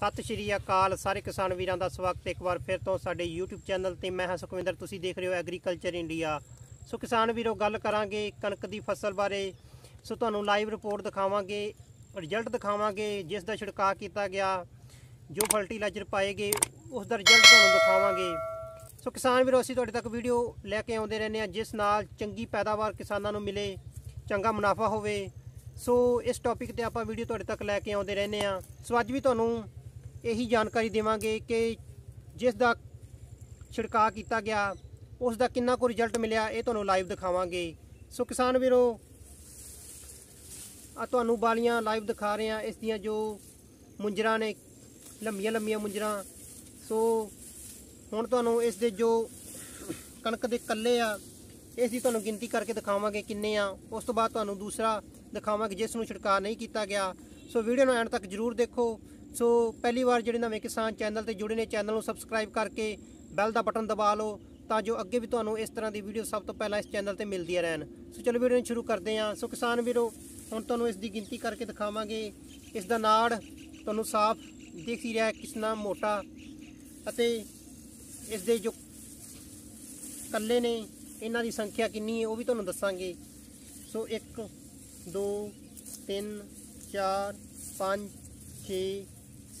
ਸਤਿ ਸ਼੍ਰੀ ਅਕਾਲ ਸਾਰੇ ਕਿਸਾਨ ਵੀਰਾਂ ਦਾ ਸਵਾਗਤ ਇੱਕ ਵਾਰ ਫਿਰ ਤੋਂ ਸਾਡੇ YouTube ਚੈਨਲ ਤੇ ਮੈਂ ਹਾਂ ਸੁਖਵਿੰਦਰ ਤੁਸੀਂ ਦੇਖ ਰਹੇ ਹੋ ਐਗਰੀਕਲਚਰ ਇੰਡੀਆ ਸੋ ਕਿਸਾਨ ਵੀਰੋ ਗੱਲ ਕਰਾਂਗੇ ਕਣਕ ਦੀ ਫਸਲ ਬਾਰੇ ਸੋ ਤੁਹਾਨੂੰ ਲਾਈਵ ਰਿਪੋਰਟ ਦਿਖਾਵਾਂਗੇ ਰਿਜ਼ਲਟ ਦਿਖਾਵਾਂਗੇ ਜਿਸ ਦਾ ਛਿੜਕਾਅ ਕੀਤਾ ਗਿਆ ਜੋ ਫਰਟੀਲਾਈਜ਼ਰ ਪਾਏ ਗਏ ਉਸ ਦਾ ਰਿਜ਼ਲਟ ਤੁਹਾਨੂੰ ਦਿਖਾਵਾਂਗੇ ਸੋ ਕਿਸਾਨ ਵੀਰੋ ਅਸੀਂ ਤੁਹਾਡੇ ਤੱਕ ਵੀਡੀਓ ਲੈ ਕੇ ਆਉਂਦੇ ਰਹਿੰਦੇ ਹਾਂ ਜਿਸ ਨਾਲ ਚੰਗੀ ਪੈਦਾਵਾਰ ਕਿਸਾਨਾਂ ਨੂੰ ਮਿਲੇ ਚੰਗਾ ਮੁਨਾਫਾ ਹੋਵੇ ਸੋ ਇਸ ਟੌਪਿਕ ਤੇ ਆਪਾਂ ਵੀਡੀਓ ਤੁਹਾਡੇ ਤੱਕ ਲੈ ਕੇ ਆਉਂਦੇ ਰਹਿੰਦੇ ਹਾਂ ਸੋ ਅੱਜ ਵੀ ਤੁਹਾਨੂੰ ਇਹੀ ਜਾਣਕਾਰੀ ਦੇਵਾਂਗੇ ਕਿ ਜਿਸ ਦਾ ਛਿੜਕਾਅ ਕੀਤਾ ਗਿਆ ਉਸ ਦਾ ਕਿੰਨਾ ਕੁ ਰਿਜ਼ਲਟ ਮਿਲਿਆ ਇਹ ਤੁਹਾਨੂੰ ਲਾਈਵ ਦਿਖਾਵਾਂਗੇ ਸੋ ਕਿਸਾਨ ਵੀਰੋ ਆ ਤੁਹਾਨੂੰ ਬਾਲੀਆਂ ਲਾਈਵ ਦਿਖਾ ਰਹੇ ਆ ਇਸ ਦੀਆਂ ਜੋ ਮੁੰਜਰਾ ਨੇ ਲੰਮੀਆਂ ਲੰਮੀਆਂ ਮੁੰਜਰਾ ਸੋ ਹੁਣ ਤੁਹਾਨੂੰ ਇਸ ਦੇ ਜੋ ਕਣਕ ਦੇ ਕੱਲੇ ਆ ਇਸ ਦੀ ਤੁਹਾਨੂੰ ਗਿਣਤੀ ਕਰਕੇ ਦਿਖਾਵਾਂਗੇ ਕਿੰਨੇ ਆ ਉਸ ਤੋਂ ਬਾਅਦ ਤੁਹਾਨੂੰ ਦੂਸਰਾ ਦਿਖਾਵਾਂਗੇ ਜਿਸ ਨੂੰ ਛਿੜਕਾ ਨਹੀਂ ਕੀਤਾ ਗਿਆ ਸੋ ਵੀਡੀਓ ਨੂੰ ਐਂਡ ਤੱਕ ਜ਼ਰੂਰ ਦੇਖੋ ਸੋ ਪਹਿਲੀ ਵਾਰ ਜਿਹੜੇ ਨਵੇਂ ਕਿਸਾਨ ਚੈਨਲ ਤੇ ਜੁੜੇ ਨੇ ਚੈਨਲ ਨੂੰ ਸਬਸਕ੍ਰਾਈਬ ਕਰਕੇ ਬੈਲ ਦਾ ਬਟਨ ਦਬਾ ਲਓ ਤਾਂ ਜੋ ਅੱਗੇ ਵੀ ਤੁਹਾਨੂੰ ਇਸ ਤਰ੍ਹਾਂ ਦੀ ਵੀਡੀਓ ਸਭ ਤੋਂ ਪਹਿਲਾਂ ਇਸ ਚੈਨਲ ਤੇ ਮਿਲਦੀਆਂ ਰਹਿਣ ਸੋ ਚਲੋ ਵੀਡੀਓ ਨੂੰ ਸ਼ੁਰੂ ਕਰਦੇ ਹਾਂ ਸੋ ਕਿਸਾਨ ਵੀਰੋ ਹੁਣ ਤੁਹਾਨੂੰ ਇਸ ਦੀ ਗਿਣਤੀ ਕਰਕੇ ਦਿਖਾਵਾਂਗੇ ਇਸ ਦਾ ਨਾੜ ਤੁਹਾਨੂੰ ਸਾਫ਼ ਦਿਖ ਹੀ ਰਿਹਾ ਕਿਸਨਾ ਮੋਟਾ ਅਤੇ ਇਸ ਦੇ ਜੋ ਕੱਲੇ ਨੇ ਇਹਨਾਂ ਦੀ ਸੰਖਿਆ ਕਿੰਨੀ ਹੈ ਉਹ ਵੀ ਤੁਹਾਨੂੰ ਦੱਸਾਂਗੇ ਸੋ 1 2 3 4 5 6 7 8 9 10 11 12 13 14 15 16 17 18 19 20 21 22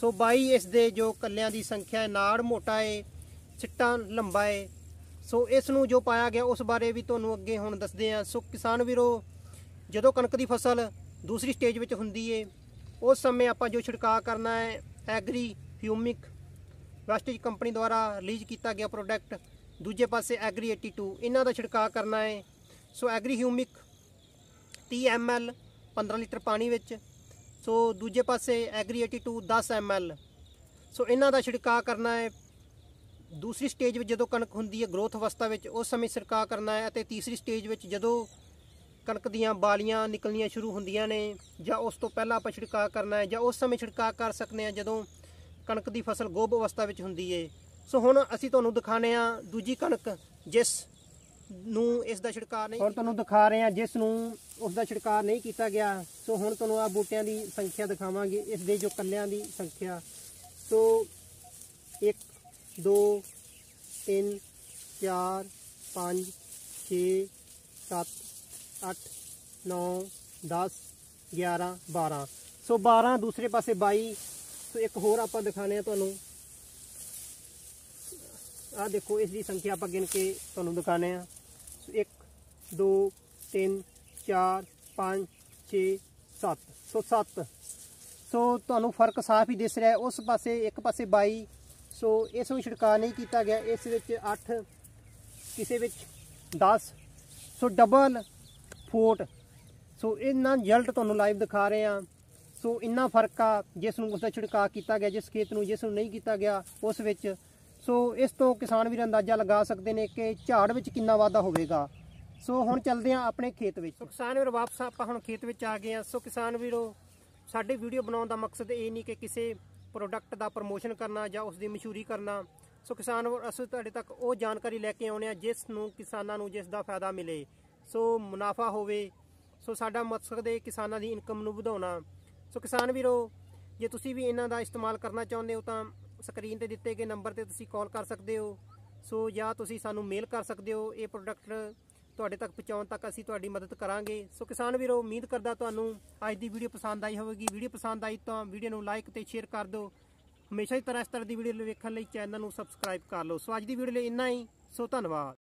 ਸੋ 22 ਇਸ ਦੇ ਜੋ ਕੱਲਿਆਂ ਦੀ ਸੰਖਿਆ ਹੈ ਨਾੜ ਮੋਟਾ ਹੈ ਛਿੱਟਾ ਲੰਬਾ ਹੈ ਸੋ ਇਸ ਨੂੰ ਜੋ ਪਾਇਆ ਗਿਆ ਉਸ ਬਾਰੇ ਵੀ ਤੁਹਾਨੂੰ ਅੱਗੇ ਹੁਣ ਦੱਸਦੇ ਹਾਂ ਸੋ ਕਿਸਾਨ ਵੀਰੋ ਜਦੋਂ ਕਣਕ ਦੀ ਫਸਲ ਦੂਸਰੀ ਸਟੇਜ ਵਿੱਚ ਹੁੰਦੀ ਏ ਉਸ ਸਮੇਂ ਆਪਾਂ ਜੋ ਛਿੜਕਾਅ ਕਰਨਾ ਹੈ ਐਗਰੀ ਹਿਊਮਿਕ ਰਾਸ਼ਟਰੀ ਕੰਪਨੀ ਦੁਆਰਾ ਰਿਲੀਜ਼ ਕੀਤਾ ਗਿਆ ਪ੍ਰੋਡਕਟ ਦੂਜੇ ਪਾਸੇ ਐਗਰੀ 82 ਇਹਨਾਂ ਦਾ ਛਿੜਕਾਅ ਕਰਨਾ ਹੈ so agri humic 30 ml 15 litre ਪਾਣੀ ਵਿੱਚ ਸੋ ਦੂਜੇ ਪਾਸੇ ਐਗਰੀ 82 10 ml ਸੋ ਇਹਨਾਂ ਦਾ ਛਿੜਕਾਅ ਕਰਨਾ ਹੈ ਦੂਸਰੀ ਸਟੇਜ ਵਿੱਚ ਜਦੋਂ ਕਣਕ ਹੁੰਦੀ ਹੈ ਗਰੋਥ ਅਵਸਥਾ ਵਿੱਚ ਉਸ ਸਮੇਂ ਛਿੜਕਾਅ ਕਰਨਾ ਹੈ ਅਤੇ ਤੀਸਰੀ ਸਟੇਜ ਵਿੱਚ ਜਦੋਂ ਕਣਕ ਦੀਆਂ ਬਾਲੀਆਂ ਨਿਕਲਣੀਆਂ ਸ਼ੁਰੂ ਹੁੰਦੀਆਂ ਨੇ ਜਾਂ ਉਸ ਤੋਂ ਪਹਿਲਾਂ ਆਪਾਂ ਛਿੜਕਾਅ ਕਰਨਾ ਹੈ ਜਾਂ ਉਸ ਸਮੇਂ ਛਿੜਕਾਅ ਕਰ ਸਕਦੇ ਆ ਜਦੋਂ ਕਣਕ ਦੀ ਫਸਲ ਗੋਭ ਅਵਸਥਾ ਵਿੱਚ ਹੁੰਦੀ ਏ ਸੋ ਹੁਣ ਅਸੀਂ ਤੁਹਾਨੂੰ ਦਿਖਾਣੇ ਆ ਦੂਜੀ ਕਣਕ ਜਿਸ ਨੂੰ ਇਸ ਦਾ ਛਿੜਕਾਅ ਨਹੀਂ ਹੁਣ ਤੁਹਾਨੂੰ ਦਿਖਾ ਰਹੇ ਆ ਜਿਸ ਨੂੰ ਉਸ ਦਾ ਛਿੜਕਾਅ ਨਹੀਂ ਕੀਤਾ ਗਿਆ ਸੋ ਹੁਣ ਤੁਹਾਨੂੰ ਆ ਬੂਟਿਆਂ ਦੀ ਸੰਖਿਆ ਦਿਖਾਵਾਂਗੇ ਇਸ ਦੇ ਜੋ ਕੰਨਿਆਂ ਦੀ ਸੰਖਿਆ ਸੋ 1 2 3 4 5 6 7 8 9 10 11 12 ਸੋ 12 ਦੂਸਰੇ ਪਾਸੇ 22 ਸੋ ਇੱਕ ਹੋਰ ਆਪਾਂ ਦਿਖਾਣੇ ਆ ਤੁਹਾਨੂੰ ਆ ਦੇਖੋ ਇਸ ਦੀ ਸੰਖਿਆ ਆਪਾਂ ਗਿਣ ਕੇ ਤੁਹਾਨੂੰ ਦਿਖਾਣੇ ਆ 1 2 3 4 5 6 7 ਸੋ 7 ਸੋ ਤੁਹਾਨੂੰ ਫਰਕ ਸਾਫ਼ ਹੀ ਦਿਸ ਰਿਹਾ ਉਸ ਪਾਸੇ ਇੱਕ ਪਾਸੇ 22 ਸੋ ਇਸ ਵਿੱਚ ਛਿੜਕਾ ਨਹੀਂ ਕੀਤਾ ਗਿਆ ਇਸ ਵਿੱਚ 8 ਕਿਸੇ ਵਿੱਚ 10 ਸੋ ਡਬਲ ਫੋਟ ਸੋ ਇਹਨਾਂ ਰਿਜ਼ਲਟ ਤੁਹਾਨੂੰ ਲਾਈਵ ਦਿਖਾ ਰਹੇ ਆ ਸੋ ਇੰਨਾ ਫਰਕ ਆ ਜਿਸ ਨੂੰ ਉਸ ਦਾ ਛਿੜਕਾ ਕੀਤਾ ਗਿਆ ਜਿਸ ਖੇਤ ਨੂੰ ਜਿਸ ਨੂੰ ਨਹੀਂ ਕੀਤਾ ਗਿਆ ਉਸ ਵਿੱਚ ਸੋ ਇਸ ਤੋਂ ਕਿਸਾਨ ਵੀਰ ਅੰਦਾਜ਼ਾ ਲਗਾ ਸਕਦੇ ਨੇ ਕਿ ਝਾੜ ਵਿੱਚ ਕਿੰਨਾ ਵਾਧਾ ਹੋਵੇਗਾ ਸੋ ਹੁਣ ਚੱਲਦੇ ਆ ਆਪਣੇ ਖੇਤ ਵਿੱਚ ਸੋ ਕਿਸਾਨ ਵੀਰ ਵਾਪਸ ਆਪਾਂ ਹੁਣ ਖੇਤ ਵਿੱਚ ਆ ਗਏ ਆ ਸੋ ਕਿਸਾਨ ਵੀਰੋ ਸਾਡੀ ਵੀਡੀਓ ਬਣਾਉਣ ਦਾ ਮਕਸਦ ਇਹ ਨਹੀਂ ਕਿ ਕਿਸੇ ਪ੍ਰੋਡਕਟ ਦਾ ਪ੍ਰਮੋਸ਼ਨ ਕਰਨਾ ਜਾਂ ਉਸ ਦੀ ਮਸ਼ਹੂਰੀ ਕਰਨਾ ਸੋ ਕਿਸਾਨ ਅਸੀਂ ਤੁਹਾਡੇ ਤੱਕ ਉਹ ਜਾਣਕਾਰੀ ਲੈ ਕੇ ਆਉਣੇ ਆ ਜਿਸ ਨੂੰ ਕਿਸਾਨਾਂ ਨੂੰ ਜਿਸ ਦਾ ਫਾਇਦਾ ਮਿਲੇ ਸੋ ਮੁਨਾਫਾ ਹੋਵੇ ਸੋ ਸਾਡਾ ਮਕਸਦ ਹੈ ਕਿਸਾਨਾਂ ਦੀ ਇਨਕਮ ਨੂੰ ਵਧਾਉਣਾ ਸੋ ਕਿਸਾਨ ਵੀਰੋ ਜੇ ਤੁਸੀਂ ਵੀ ਇਹਨਾਂ ਦਾ ਇਸਤੇਮਾਲ ਕਰਨਾ ਚਾਹੁੰਦੇ ਹੋ ਤਾਂ ਸਕਰੀਨ ਤੇ ਦਿੱਤੇ ਗਏ ਨੰਬਰ ਤੇ ਤੁਸੀਂ ਕਾਲ ਕਰ ਸਕਦੇ ਹੋ ਸੋ ਜਾਂ ਤੁਸੀਂ ਸਾਨੂੰ ਮੇਲ ਕਰ ਸਕਦੇ ਹੋ ਇਹ ਪ੍ਰੋਡਕਟ ਤੁਹਾਡੇ ਤੱਕ ਪਹੁੰਚਾਉਣ ਤੱਕ ਅਸੀਂ ਤੁਹਾਡੀ ਮਦਦ ਕਰਾਂਗੇ ਸੋ ਕਿਸਾਨ ਵੀਰੋ ਉਮੀਦ ਕਰਦਾ ਤੁਹਾਨੂੰ ਅੱਜ ਦੀ ਵੀਡੀਓ ਪਸੰਦ ਆਈ ਹੋਵੇਗੀ ਵੀਡੀਓ ਪਸੰਦ ਆਈ ਤਾਂ ਵੀਡੀਓ ਨੂੰ ਲਾਈਕ ਤੇ ਸ਼ੇਅਰ ਕਰ ਦਿਓ ਹਮੇਸ਼ਾ ਹੀ ਤਰ੍ਹਾਂ ਇਸ ਤਰ੍ਹਾਂ ਦੀ ਵੀਡੀਓ ਵੇਖਣ ਲਈ ਚੈਨਲ ਨੂੰ ਸਬਸਕ੍ਰਾਈਬ ਕਰ ਲਓ ਸੋ ਅੱਜ ਦੀ ਵੀਡੀਓ ਲਈ ਇੰਨਾ ਹੀ ਸੋ ਧੰਨਵਾਦ